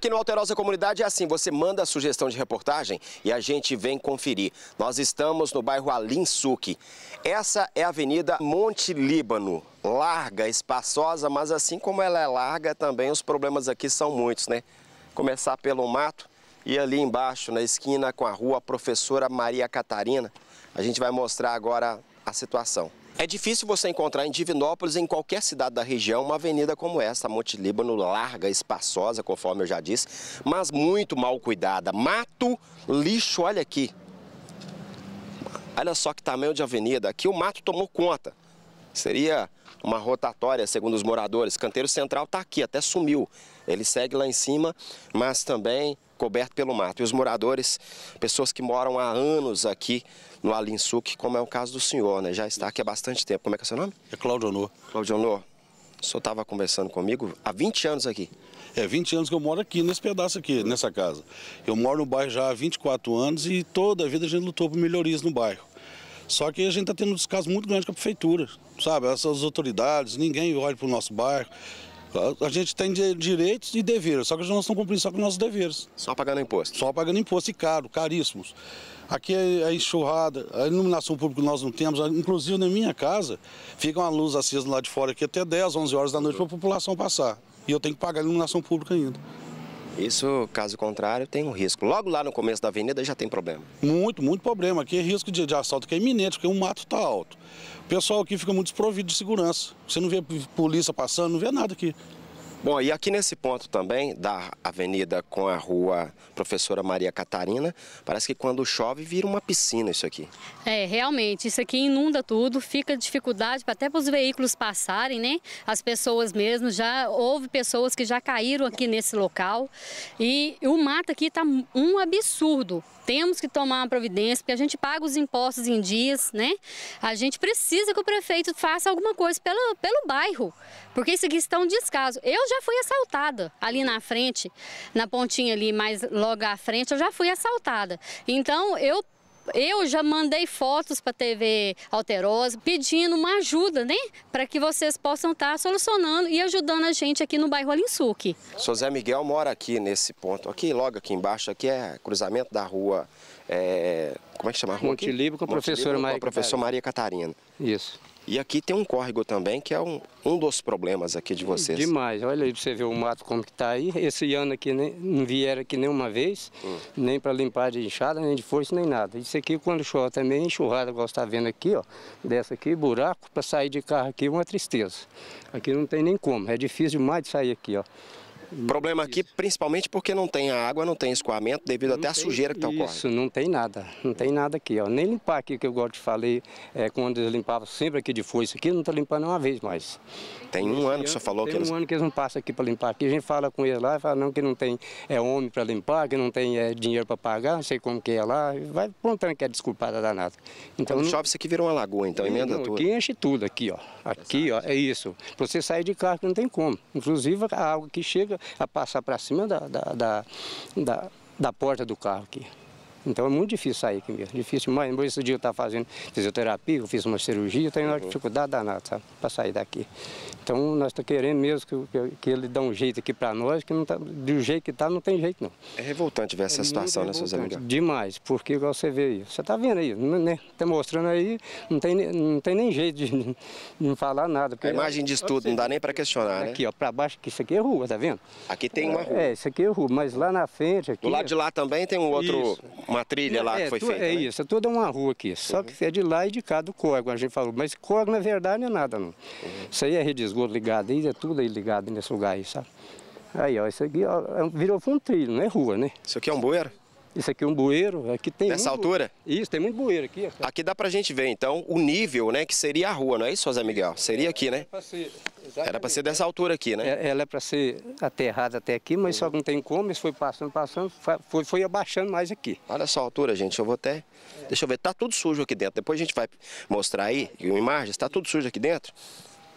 Aqui no Alterosa Comunidade é assim, você manda a sugestão de reportagem e a gente vem conferir. Nós estamos no bairro Alim Essa é a Avenida Monte Líbano. Larga, espaçosa, mas assim como ela é larga, também os problemas aqui são muitos, né? Começar pelo mato e ali embaixo, na esquina com a rua Professora Maria Catarina, a gente vai mostrar agora a situação. É difícil você encontrar em Divinópolis, em qualquer cidade da região, uma avenida como essa, Monte Líbano, larga, espaçosa, conforme eu já disse, mas muito mal cuidada. Mato, lixo, olha aqui. Olha só que tamanho de avenida. Aqui o mato tomou conta. Seria uma rotatória, segundo os moradores. Canteiro Central está aqui, até sumiu. Ele segue lá em cima, mas também coberto pelo mato. E os moradores, pessoas que moram há anos aqui no Alinsuc, como é o caso do senhor, né? Já está aqui há bastante tempo. Como é que é seu nome? É Claudionor. Claudionor, o senhor estava conversando comigo há 20 anos aqui. É, 20 anos que eu moro aqui, nesse pedaço aqui, nessa casa. Eu moro no bairro já há 24 anos e toda a vida a gente lutou por melhorias no bairro. Só que a gente está tendo um descaso muito grande com a prefeitura, sabe? Essas autoridades, ninguém olha para o nosso bairro. A gente tem direitos e deveres, só que nós estamos cumprindo só com nossos deveres. Só pagando imposto? Só pagando imposto, e caro, caríssimos. Aqui a é, é enxurrada, a iluminação pública nós não temos, inclusive na minha casa, fica uma luz acesa lá de fora aqui até 10, 11 horas da noite para a população passar. E eu tenho que pagar a iluminação pública ainda. Isso, caso contrário, tem um risco. Logo lá no começo da avenida já tem problema. Muito, muito problema. Aqui é risco de, de assalto que é iminente, porque o mato está alto. O pessoal aqui fica muito desprovido de segurança. Você não vê polícia passando, não vê nada aqui. Bom, e aqui nesse ponto também, da avenida com a rua Professora Maria Catarina, parece que quando chove vira uma piscina isso aqui. É, realmente, isso aqui inunda tudo, fica dificuldade até para os veículos passarem, né? As pessoas mesmo, já houve pessoas que já caíram aqui nesse local e o mato aqui está um absurdo. Temos que tomar uma providência, porque a gente paga os impostos em dias, né? A gente precisa que o prefeito faça alguma coisa pelo, pelo bairro, porque isso aqui está um descaso. Eu eu já fui assaltada ali na frente, na pontinha ali, mais logo à frente, eu já fui assaltada. Então eu eu já mandei fotos para a TV Alterosa pedindo uma ajuda, né? Para que vocês possam estar tá solucionando e ajudando a gente aqui no bairro Alinsuque. Sou Zé Miguel mora aqui nesse ponto, aqui logo aqui embaixo, aqui é cruzamento da rua. É... Como é que chama a rua? Monte Livre com a professora Maria, Maria Catarina. Isso. E aqui tem um córrego também, que é um, um dos problemas aqui de hum, vocês. Demais. Olha aí para você ver o mato como que está aí. Esse ano aqui nem, não vieram aqui nenhuma vez, hum. nem para limpar de enxada, nem de força, nem nada. Isso aqui quando chove também, enxurrada, igual você está vendo aqui, ó. Dessa aqui, buraco, para sair de carro aqui é uma tristeza. Aqui não tem nem como, é difícil demais de sair aqui, ó. Problema aqui principalmente porque não tem água, não tem escoamento devido não até à sujeira que está ocorrendo. Isso, não tem nada, não tem nada aqui. Ó. Nem limpar aqui que eu gosto de falei, é, quando eles limpavam sempre aqui de foice aqui, não está limpando uma vez mais. Tem um ano que você falou tem que eles... um ano que eles não passam aqui para limpar aqui. A gente fala com eles lá e fala não, que não tem é homem para limpar, que não tem é, dinheiro para pagar, não sei como que é lá. Vai plantando que é desculpada danada. Então, quando não... chove isso aqui vira uma lagoa, então emenda tudo. Aqui enche tudo aqui, ó. Aqui, ó, é isso. Para você sair de carro que não tem como. Inclusive a água que chega a passar para cima da, da, da, da, porta do carro aqui. Então é muito difícil sair aqui mesmo. Difícil Mas esse dia eu estava fazendo fisioterapia, eu fiz uma cirurgia, eu tenho uma uhum. dificuldade danada, Para sair daqui. Então nós estamos tá querendo mesmo que, que, ele dê um jeito aqui para nós, que não tá, do jeito que está não tem jeito não. É revoltante ver é essa é situação, né, seus amigos? Demais, porque igual você vê aí, você está vendo aí, né, né? Tá mostrando aí, não tem, não tem nem jeito de, de não falar nada. A imagem diz tudo, não dá nem para questionar, aqui, né? Aqui, ó, para baixo, que isso aqui é rua, tá vendo? Aqui tem uma é, rua. É, isso aqui é rua, mas lá na frente... Aqui, do lado de lá também tem um outro, isso. uma uma trilha lá é, que é foi tu, feita. É né? isso, é toda uma rua aqui, só uhum. que é de lá e é de cá do córrego, a gente falou. Mas córrego, na verdade, não é nada, não. Uhum. Isso aí é rede de esgoto ligada, é tudo aí ligado nesse lugar aí, sabe? Aí, ó, isso aqui ó, é virou um trilho, não é rua, né? Isso aqui é um bueiro? Isso aqui é um bueiro, aqui tem Nessa muito... altura? Isso, tem muito bueiro aqui. Aqui dá pra gente ver, então, o nível, né, que seria a rua, não é isso, José Miguel? Seria aqui, né? É, Exatamente. Era para ser dessa altura aqui, né? É, ela é para ser aterrada até aqui, mas uhum. só não tem como, isso foi passando, passando, foi, foi abaixando mais aqui. Olha só a altura, gente, eu vou até... É. Deixa eu ver, tá tudo sujo aqui dentro, depois a gente vai mostrar aí, em imagens, tá tudo sujo aqui dentro.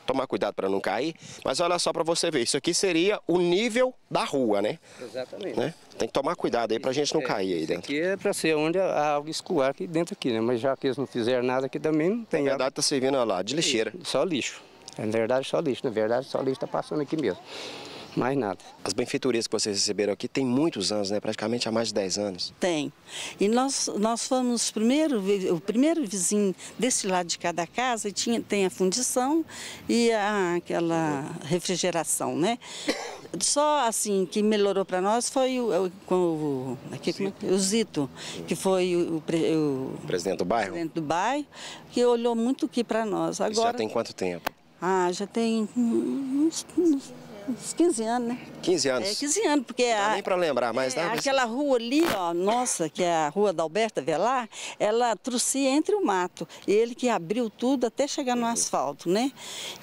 Tomar cuidado para não cair, mas olha só para você ver, isso aqui seria o nível da rua, né? Exatamente. Né? Tem que tomar cuidado aí para a gente não é, cair aí dentro. Aqui é para ser onde a água escoar aqui dentro aqui, né? Mas já que eles não fizeram nada aqui também não tem Na verdade água. tá servindo, olha lá, de lixeira. Só lixo. Na é verdade, só lixo. Na verdade, só lixo está passando aqui mesmo. Mais nada. As benfeitorias que vocês receberam aqui tem muitos anos, né? Praticamente há mais de 10 anos. Tem. E nós, nós fomos primeiro, o primeiro vizinho desse lado de cada casa e tinha, tem a fundição e a, aquela refrigeração, né? Só assim que melhorou para nós foi o, é o, o, aqui, Zito. É o Zito, que foi o, o, presidente do bairro. Presidente do bairro, que olhou muito aqui para nós. Agora Isso já tem quanto tempo? Ah, já tem uns, uns, 15 anos, né? 15 anos? É, 15 anos, porque... Não dá a, nem para lembrar, mas É, aquela rua ali, ó, nossa, que é a rua da Alberta Velar, ela trouxe entre o mato. Ele que abriu tudo até chegar no uhum. asfalto, né?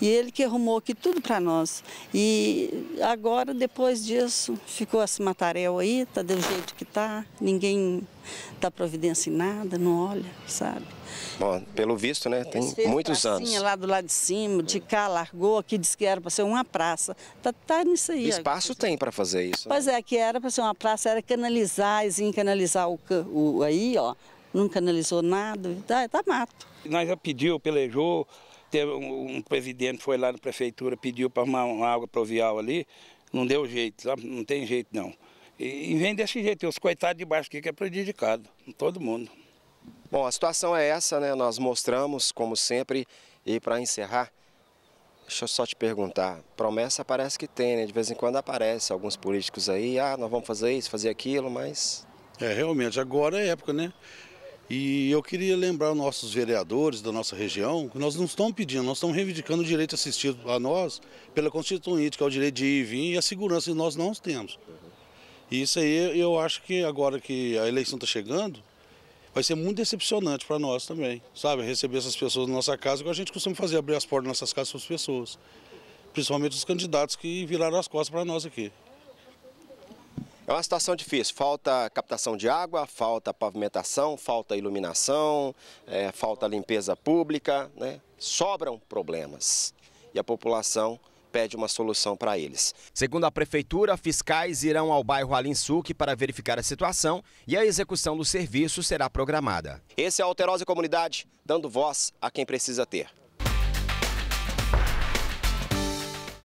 E ele que arrumou aqui tudo para nós. E agora, depois disso, ficou esse mataréu aí, tá do jeito que tá, ninguém dá providência em nada, não olha, sabe? Bom, pelo visto, né, tem muitos anos. lá do lado de cima, de cá, largou, aqui disse que era para ser uma praça. Tá, tá nisso aí. Espaço tem para fazer isso. Né? Pois né? é, que era para ser uma praça, era canalizar, assim, canalizar o, o aí, ó. Não canalizou nada, tá, tá mato. Nós já pediu, pelejou, teve um, um presidente foi lá na prefeitura, pediu para arrumar uma água provial ali, não deu jeito, sabe? não tem jeito não. E, e vem desse jeito, os coitados de baixo aqui que é prejudicado, todo mundo. Bom, a situação é essa, né? Nós mostramos, como sempre, e para encerrar, deixa eu só te perguntar, promessa parece que tem, né? De vez em quando aparece alguns políticos aí, ah, nós vamos fazer isso, fazer aquilo, mas... É, realmente, agora é época, né? E eu queria lembrar os nossos vereadores da nossa região que nós não estamos pedindo, nós estamos reivindicando o direito assistido a nós pela Constituinte, que é o direito de ir e vir, e a segurança e nós não temos. E uhum. isso aí eu acho que agora que a eleição está chegando, vai ser muito decepcionante para nós também, sabe? Receber essas pessoas na nossa casa, que a gente costuma fazer, abrir as portas das nossas casas para as pessoas. Principalmente os candidatos que viraram as costas para nós aqui. É uma situação difícil. Falta captação de água, falta pavimentação, falta iluminação, é, falta limpeza pública, né? Sobram problemas. E a população pede uma solução para eles. Segundo a prefeitura, fiscais irão ao bairro Alinsuque para verificar a situação e a execução do serviço será programada. Esse é a Alterosa Comunidade, dando voz a quem precisa ter.